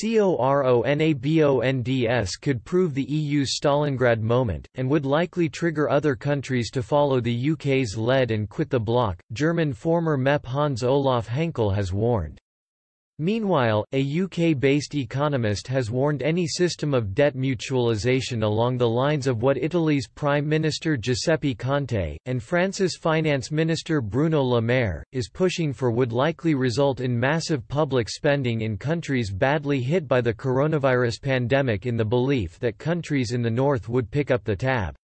CORONABONDS could prove the EU's Stalingrad moment, and would likely trigger other countries to follow the UK's lead and quit the bloc, German former MEP Hans-Olaf Henkel has warned. Meanwhile, a UK-based economist has warned any system of debt mutualisation along the lines of what Italy's Prime Minister Giuseppe Conte, and France's Finance Minister Bruno Le Maire, is pushing for would likely result in massive public spending in countries badly hit by the coronavirus pandemic in the belief that countries in the north would pick up the tab.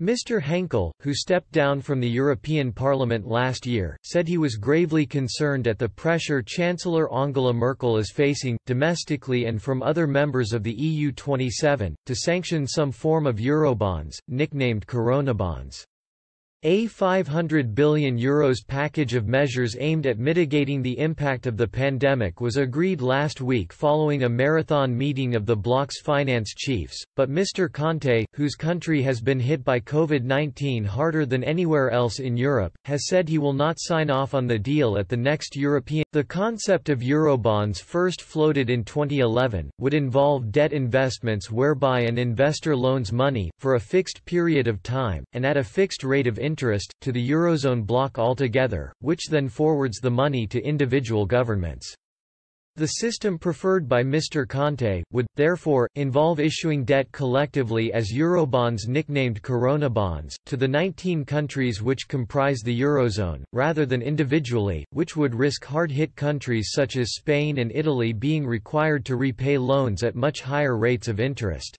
Mr. Henkel, who stepped down from the European Parliament last year, said he was gravely concerned at the pressure Chancellor Angela Merkel is facing, domestically and from other members of the EU 27, to sanction some form of eurobonds, nicknamed coronabonds. A €500 billion Euros package of measures aimed at mitigating the impact of the pandemic was agreed last week following a marathon meeting of the bloc's finance chiefs, but Mr Conte, whose country has been hit by COVID-19 harder than anywhere else in Europe, has said he will not sign off on the deal at the next European. The concept of Eurobonds first floated in 2011, would involve debt investments whereby an investor loans money, for a fixed period of time, and at a fixed rate of interest interest, to the Eurozone bloc altogether, which then forwards the money to individual governments. The system preferred by Mr. Conte, would, therefore, involve issuing debt collectively as Eurobonds nicknamed Corona bonds, to the 19 countries which comprise the Eurozone, rather than individually, which would risk hard-hit countries such as Spain and Italy being required to repay loans at much higher rates of interest.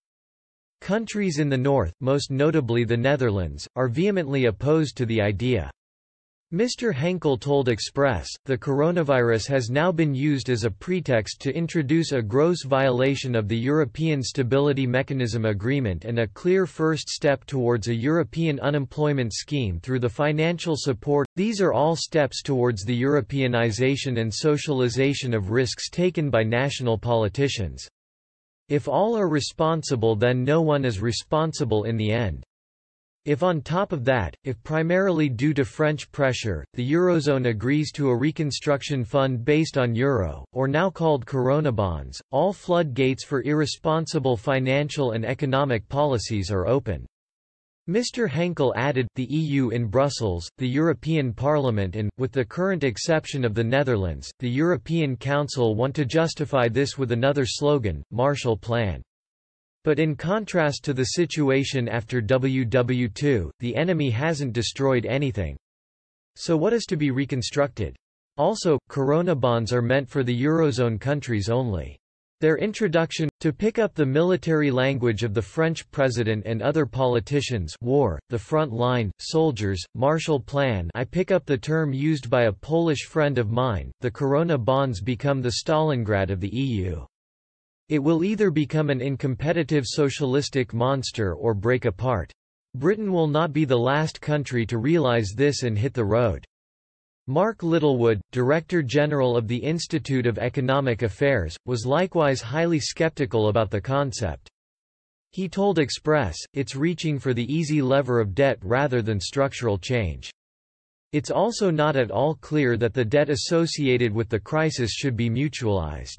Countries in the north, most notably the Netherlands, are vehemently opposed to the idea. Mr. Henkel told Express, the coronavirus has now been used as a pretext to introduce a gross violation of the European Stability Mechanism Agreement and a clear first step towards a European unemployment scheme through the financial support. These are all steps towards the Europeanization and socialization of risks taken by national politicians. If all are responsible then no one is responsible in the end. If on top of that, if primarily due to French pressure, the Eurozone agrees to a reconstruction fund based on euro, or now called Corona bonds, all floodgates for irresponsible financial and economic policies are open. Mr. Henkel added, the EU in Brussels, the European Parliament and, with the current exception of the Netherlands, the European Council want to justify this with another slogan, Marshall Plan. But in contrast to the situation after WW2, the enemy hasn't destroyed anything. So what is to be reconstructed? Also, corona bonds are meant for the Eurozone countries only. Their introduction, to pick up the military language of the French president and other politicians war, the front line, soldiers, Marshall Plan I pick up the term used by a Polish friend of mine, the Corona bonds become the Stalingrad of the EU. It will either become an incompetitive socialistic monster or break apart. Britain will not be the last country to realize this and hit the road. Mark Littlewood, Director General of the Institute of Economic Affairs, was likewise highly skeptical about the concept. He told Express, it's reaching for the easy lever of debt rather than structural change. It's also not at all clear that the debt associated with the crisis should be mutualized.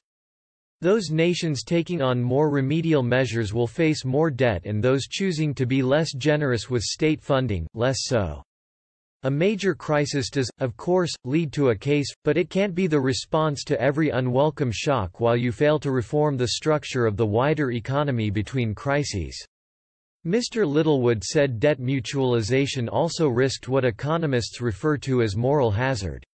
Those nations taking on more remedial measures will face more debt and those choosing to be less generous with state funding, less so. A major crisis does, of course, lead to a case, but it can't be the response to every unwelcome shock while you fail to reform the structure of the wider economy between crises. Mr. Littlewood said debt mutualization also risked what economists refer to as moral hazard.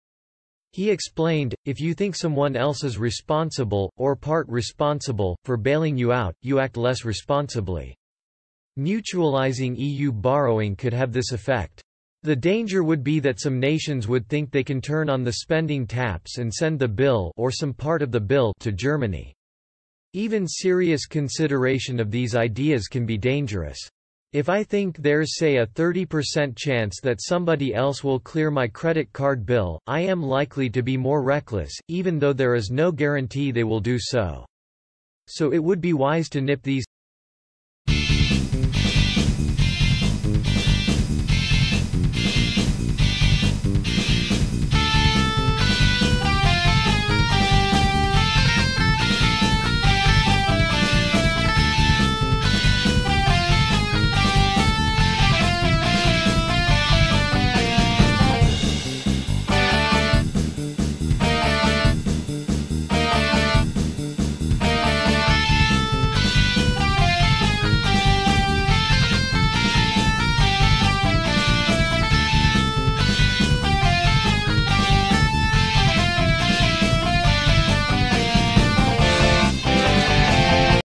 He explained, if you think someone else is responsible, or part responsible, for bailing you out, you act less responsibly. Mutualizing EU borrowing could have this effect. The danger would be that some nations would think they can turn on the spending taps and send the bill or some part of the bill to Germany. Even serious consideration of these ideas can be dangerous. If I think there's say a 30% chance that somebody else will clear my credit card bill, I am likely to be more reckless, even though there is no guarantee they will do so. So it would be wise to nip these